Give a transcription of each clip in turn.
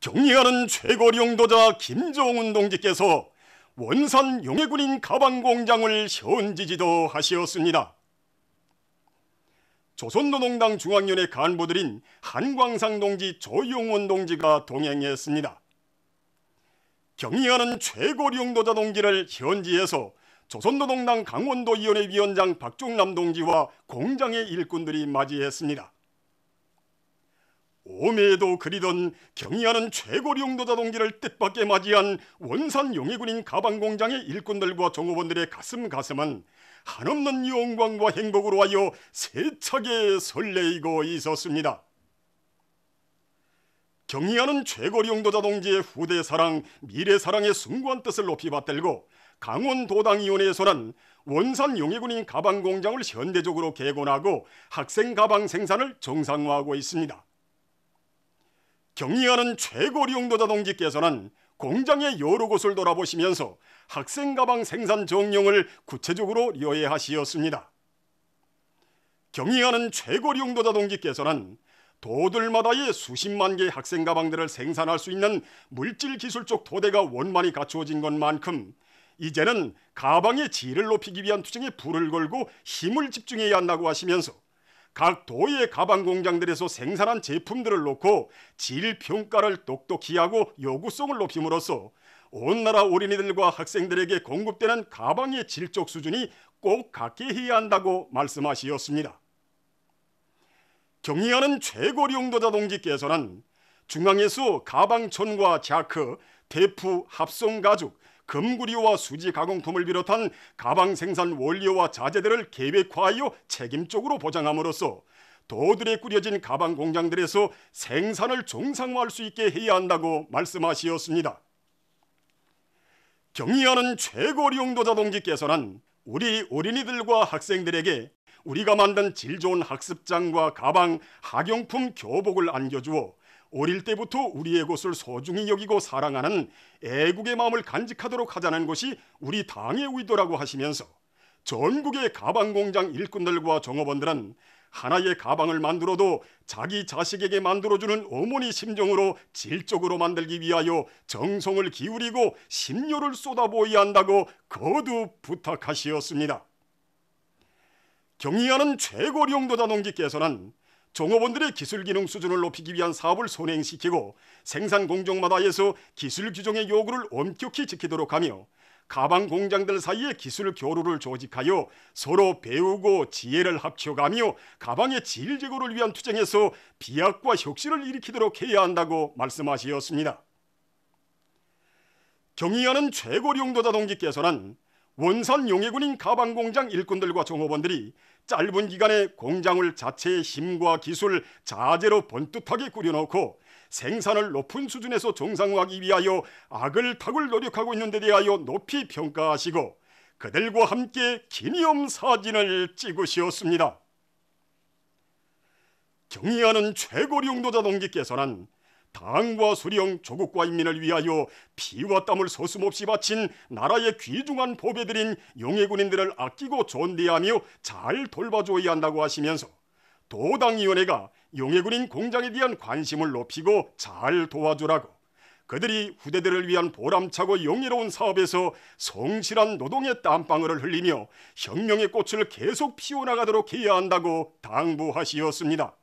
경리하는 최고용도자 김종운 동지께서 원산 용해군인 가방공장을 현지지도 하시었습니다. 조선노동당 중앙위원회 간부들인 한광상 동지 조용원 동지가 동행했습니다. 경의하는 최고용도자 동지를 현지에서 조선노동당 강원도위원회 위원장 박종남 동지와 공장의 일꾼들이 맞이했습니다. 오메에도 그리던 경이하는 최고리 용도자 동기를 뜻밖에 맞이한 원산 용의군인 가방공장의 일꾼들과 종업원들의 가슴 가슴은 한없는 영광과 행복으로 하여 세차게 설레이고 있었습니다. 경이하는 최고리 용도자 동지의 후대 사랑, 미래 사랑의 숭고한 뜻을 높이 받들고 강원도당위원회에서는 원산 용의군인 가방공장을 현대적으로 개곤하고 학생 가방 생산을 정상화하고 있습니다. 경리하는 최고리 용도자 동지께서는 공장의 여러 곳을 돌아보시면서 학생 가방 생산 정령을 구체적으로 여해하시었습니다. 경리하는 최고리 용도자 동지께서는 도들마다의 수십만 개의 학생 가방들을 생산할 수 있는 물질 기술적 토대가 원만히 갖추어진 것만큼 이제는 가방의 질을 높이기 위한 투쟁에 불을 걸고 힘을 집중해야 한다고 하시면서 각 도의 가방 공장들에서 생산한 제품들을 놓고 질 평가를 똑똑히 하고 요구성을 높임으로써 온 나라 어린이들과 학생들에게 공급되는 가방의 질적 수준이 꼭 같게 해야 한다고 말씀하시었습니다. 경의하는 최고 용도자 동지께서는 중앙에서 가방천과 자크, 대프, 합성 가죽, 금구리와 수지 가공품을 비롯한 가방 생산 원료와 자재들을 계획화하여 책임쪽으로 보장함으로써 도들에 꾸려진 가방 공장들에서 생산을 정상화할 수 있게 해야 한다고 말씀하시었습니다. 경의하는 최고 용도자 동지께서는 우리 어린이들과 학생들에게 우리가 만든 질 좋은 학습장과 가방, 학용품, 교복을 안겨주어 어릴 때부터 우리의 곳을 소중히 여기고 사랑하는 애국의 마음을 간직하도록 하자는 것이 우리 당의 의도라고 하시면서 전국의 가방 공장 일꾼들과 종업원들은 하나의 가방을 만들어도 자기 자식에게 만들어주는 어머니 심정으로 질적으로 만들기 위하여 정성을 기울이고 심려를 쏟아부어야 한다고 거듭 부탁하시었습니다. 경의하는 최고 령도자 동지께서는 종업원들의 기술 기능 수준을 높이기 위한 사업을 선행시키고 생산 공정마다에서 기술 규정의 요구를 엄격히 지키도록 하며 가방 공장들 사이에 기술 교류를 조직하여 서로 배우고 지혜를 합쳐가며 가방의 질 제고를 위한 투쟁에서 비약과 혁신을 일으키도록 해야 한다고 말씀하시었습니다. 경의하는 최고령도자 동지께서는 원산 용해군인 가방공장 일꾼들과 종업원들이 짧은 기간에 공장을 자체의 힘과 기술, 자재로 번듯하게 꾸려놓고 생산을 높은 수준에서 정상화하기 위하여 악을 탁을 노력하고 있는 데 대하여 높이 평가하시고 그들과 함께 기념 사진을 찍으시었습니다. 경의하는 최고령도자 동기께서는 당과 수령 조국과 인민을 위하여 피와 땀을 서슴없이 바친 나라의 귀중한 보배들인 용해 군인들을 아끼고 존대하며 잘 돌봐줘야 한다고 하시면서 도당위원회가 용해 군인 공장에 대한 관심을 높이고 잘 도와주라고 그들이 후대들을 위한 보람차고 영예로운 사업에서 성실한 노동의 땀방울을 흘리며 혁명의 꽃을 계속 피워나가도록 해야 한다고 당부하시었습니다.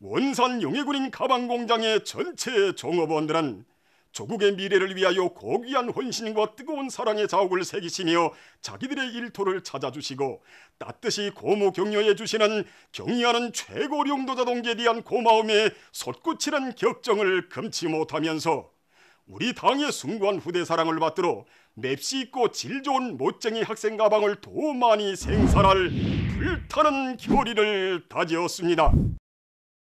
원산 용해군인 가방공장의 전체 종업원들은 조국의 미래를 위하여 고귀한 헌신과 뜨거운 사랑의 자욱을 새기시며 자기들의 일터를 찾아주시고 따뜻이 고무 격려해 주시는 경의하는 최고 령도자 동지에 대한 고마움에 솟구치는 격정을 금치 못하면서 우리 당의 숭고한 후대 사랑을 받들어 맵시 있고 질 좋은 못쟁이 학생 가방을 더 많이 생산할 불타는 결의를 다지었습니다.